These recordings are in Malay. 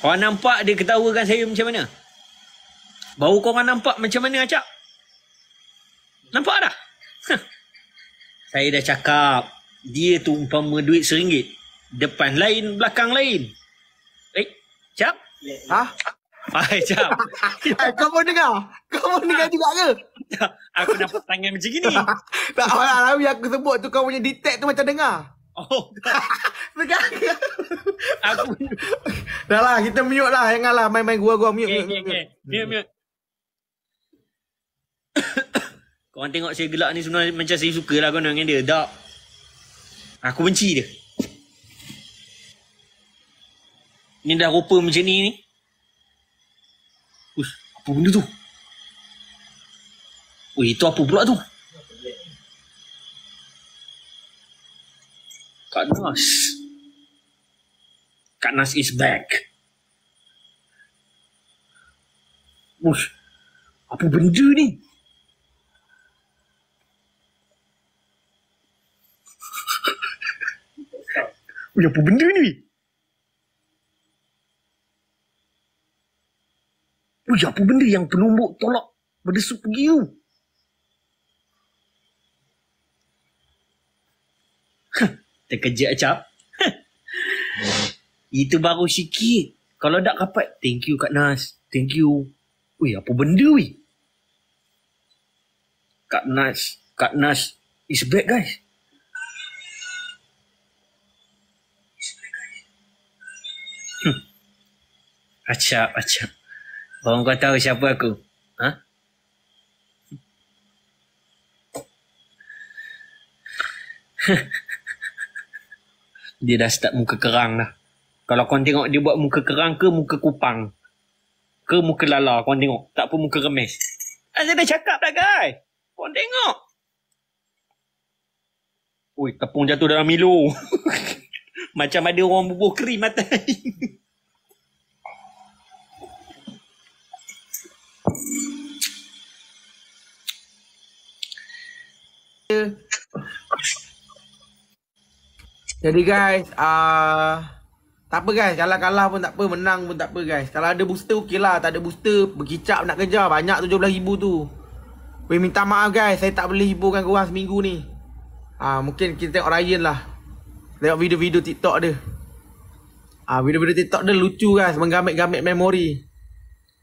Korang nampak dia ketawakan saya macam mana? Baru korang nampak macam mana acak? Nampak dah? Huh. Saya dah cakap dia tu umpama duit seringgit. Depan lain, belakang lain. Eh, cap? Ha? Hai, ah, cap. Eh, kau pun dengar? Kau pun dengar juga ke? aku dapat tangan macam gini. tak, orang-orang aku sebut tu kau punya detect tu macam dengar. Oh, Pegang. Aku. Dah lah, kita mute lah. Janganlah main-main gua-gua mute. Okay, okay, okay. Mute, mute. Korang tengok saya gelak ni sebenarnya macam saya suka lah korang dengan dia. Tak. Aku benci dia. Ni dah rupa macam ni ni. Uish, apa benda tu? Weh, itu apa pula tu? Kak Nas. Kak Nas is back. Ush, apa benda ni? Ush, apa benda ni? Ush, apa benda yang penumbuk tolak berdesuk pergi tu? Terkejut, Acap. Itu baru sikit. Kalau tak rapat, thank you Kak Nas. Thank you. Ui, apa benda ui? Kak Nas. Kak Nas is bad guys. guys. Hmm. Acap, acap. Orang kau tahu siapa aku? Ha? Dia dah start muka kerang lah. Kalau kau tengok dia buat muka kerang ke muka kupang. Ke muka lala kau tengok. Tak pun muka remes. Saya ah, dah cakap dah guys. Kau tengok. Ui, tepung jatuh dalam milo. Macam ada orang bubuh krim mata. Jadi guys, ah uh... Tak apa guys, kalau kalah pun tak apa, menang pun tak apa guys. Kalau ada booster okeylah, tak ada booster berkicap nak kejar banyak ribu tu. Wei minta maaf guys, saya tak boleh hiburkan korang seminggu ni. ha, mungkin kita tengok Ryan lah. Tengok video-video TikTok dia. ha, video-video TikTok dia lucu guys, menggamit-gamit memori.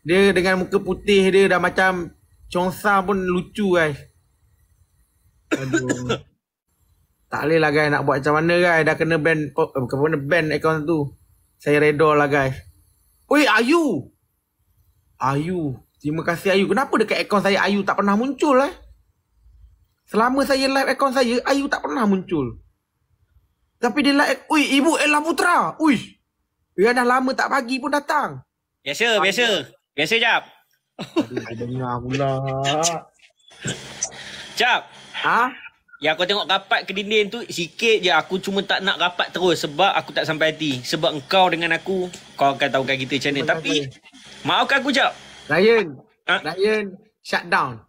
Dia dengan muka putih dia dah macam Chongsa pun lucu guys. Aduh tak boleh lah guys nak buat macam mana guys dah kena ban oh, eh, bukan mana ban account tu saya redor lah guys oi ayu ayu terima kasih ayu kenapa dekat account saya ayu tak pernah muncul eh selama saya live account saya ayu tak pernah muncul tapi dia like oi ibu Ella Putra oi dia dah lama tak pagi pun datang biasa Ayuh. biasa biasa jap aduh dengar pula jap ha yang aku tengok rapat ke dinding tu Sikit je Aku cuma tak nak rapat terus Sebab aku tak sampai hati Sebab engkau dengan aku Kau akan tahu kan kita macam ni. Tapi Maafkan aku jap Ryan ha? Ryan Shut down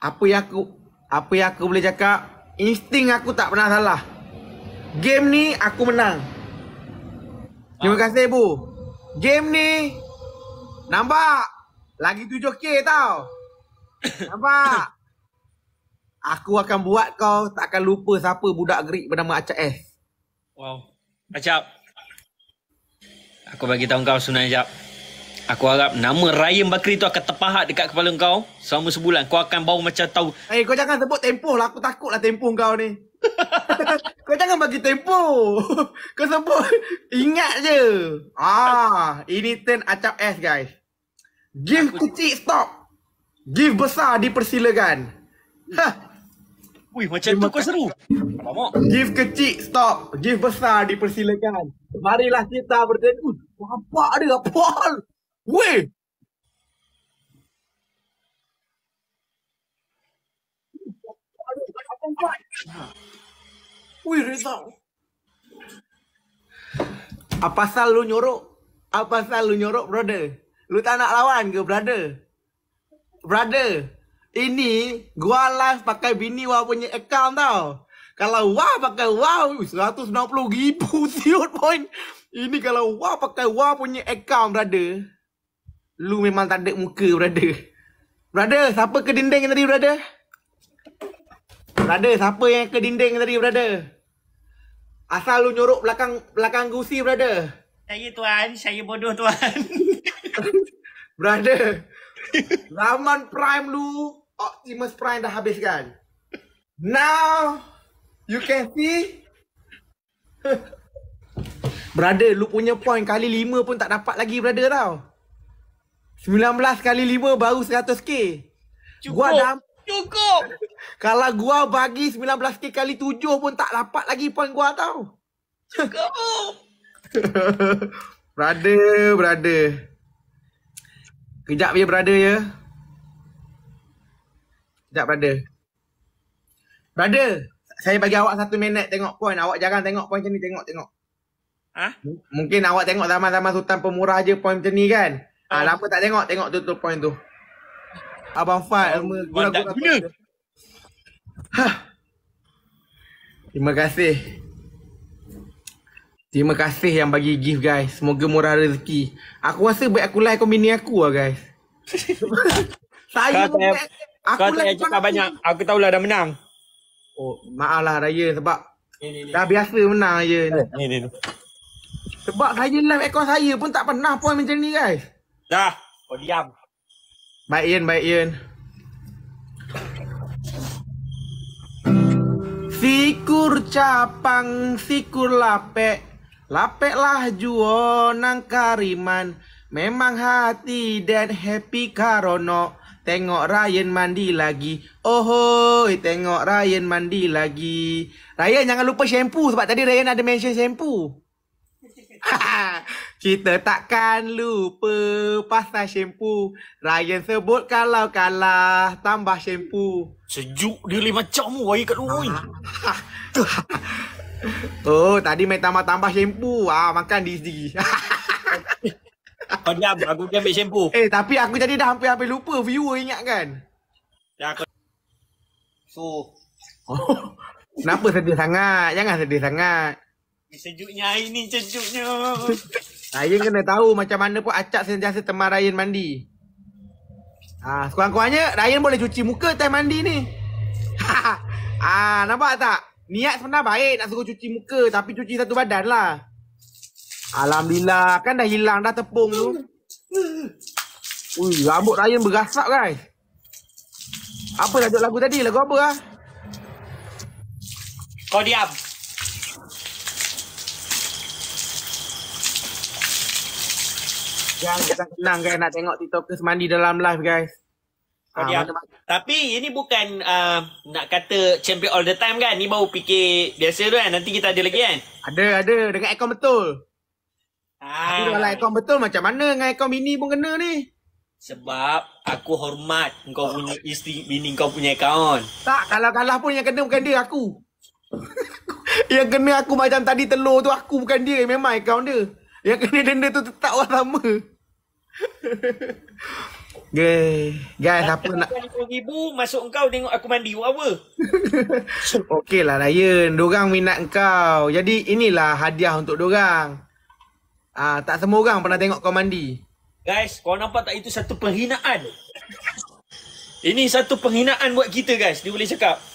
Apa yang aku Apa yang aku boleh cakap Insting aku tak pernah salah Game ni aku menang Terima ha? kasih ibu Game ni Nampak Lagi 7K tau Nampak Aku akan buat kau tak akan lupa siapa budak Greek bernama Acap S. Wow. Acap. Aku bagi tahu kau sunan Acap. Aku harap nama Ryan Bakri tu akan terpahat dekat kepala kau selama sebulan. Kau akan bau macam tahu. Eh, hey, kau jangan sebut tempoh lah. Aku takutlah tempoh kau ni. kau jangan bagi tempoh. Kau sebut ingat je. Ah, ini turn Acap S guys. Give kecil stop. Give besar dipersilakan. Ha, Wih, macam tu kau seru. Lama. Gif kecil, stop. Gif besar, dipersilakan. Marilah kita berdiri. Wih, apa ada? Apa hal? Wih! Wih, Reza. Apa ah, sal lu nyorok? Apa ah, sal lu nyorok, brother? Lu tak nak lawan ke, brother? Brother? Ini gua live pakai bini wah punya account tau. Kalau wah pakai wah puluh ribu siot point. Ini kalau wah pakai wah punya account brother. Lu memang tak ada muka brother. Brother, siapa ke dinding tadi brother? Brother, siapa yang ke dinding tadi brother? Asal lu nyorok belakang belakang gusi brother. Saya tuan, saya bodoh tuan. brother. Zaman prime lu Optimus Prime dah habis kan. Now you can see Brother, lu punya point kali 5 pun tak dapat lagi brother tau. 19 kali 5 baru 100k. Cukup. Gua dam- Cukup. Kalau gua bagi 19k kali 7 pun tak dapat lagi point gua tau. Cukup. brother, brother. Kejap je ya, brother ya. Sekejap brother. Brother, saya bagi awak satu minit tengok poin. Awak jarang tengok poin macam ni. Tengok, tengok. Ha? M- mungkin awak tengok zaman-zaman Sultan Pemurah je poin macam ni kan? Ha, ha, lama tak tengok. Tengok tu, tu poin tu. Abang Fad. Oh, guna. Ha. Terima kasih. Terima kasih yang bagi gift guys. Semoga murah rezeki. Aku rasa baik aku like kau bini aku lah guys. saya pun Aku lah yang cakap banyak. Aku tahu lah dah menang. Oh, maaflah Raya sebab ni, ni, ni. dah biasa menang je. Eh, ni, ni, ni. Sebab saya live ekor saya pun tak pernah pun macam ni guys. Dah. Kau oh, diam. Baik Ian, baik Ian. Sikur capang, sikur lapek. Lapek lah juo nang kariman. Memang hati dan happy karono. Tengok Ryan mandi lagi Ohoi Tengok Ryan mandi lagi Ryan jangan lupa shampoo Sebab tadi Ryan ada mention shampoo Kita takkan lupa Pasal shampoo Ryan sebut kalau kalah Tambah shampoo Sejuk dia lima macam Wahi kat luar Oh tadi main tambah-tambah shampoo ah, Makan di sini. Kau diam, aku pergi ambil shampoo. Eh, tapi aku tadi dah hampir-hampir lupa viewer ingat kan? Ya, aku... So... Oh. Kenapa sedih sangat? Jangan sedih sangat. Sejuknya air ni, sejuknya. Ayin kena tahu macam mana pun acak sentiasa teman Ryan mandi. Ah, sekurang-kurangnya Ryan boleh cuci muka teh mandi ni. ah, nampak tak? Niat sebenarnya baik nak suruh cuci muka tapi cuci satu badan lah. Alhamdulillah kan dah hilang dah tepung tu. Ui, rambut Ryan bergasak guys. Apa lagu lagu tadi? Lagu apa ah? Kau diam. Yang kita senang guys nak tengok TikToker mandi dalam live guys. Ha, ah, mana, mana. Tapi ini bukan uh, nak kata champion all the time kan. Ni baru fikir biasa tu kan. Nanti kita ada lagi kan. Ada, ada. Dengan aircon betul. Ah. Aku lah, kau betul macam mana dengan kau bini pun kena ni? Sebab aku hormat kau punya isteri bini kau punya kawan. Tak, kalau kalah pun yang kena bukan dia, aku. yang kena aku macam tadi telur tu aku bukan dia, memang account dia. Yang kena denda tu tetap orang lama. Guys, apa nak? RM10,000 masuk kau tengok aku mandi buat apa? Okeylah Ryan, dorang minat kau. Jadi inilah hadiah untuk dorang. Ah, tak semua orang pernah tengok kau mandi. Guys, kau nampak tak itu satu penghinaan? Ini satu penghinaan buat kita guys, dia boleh cakap.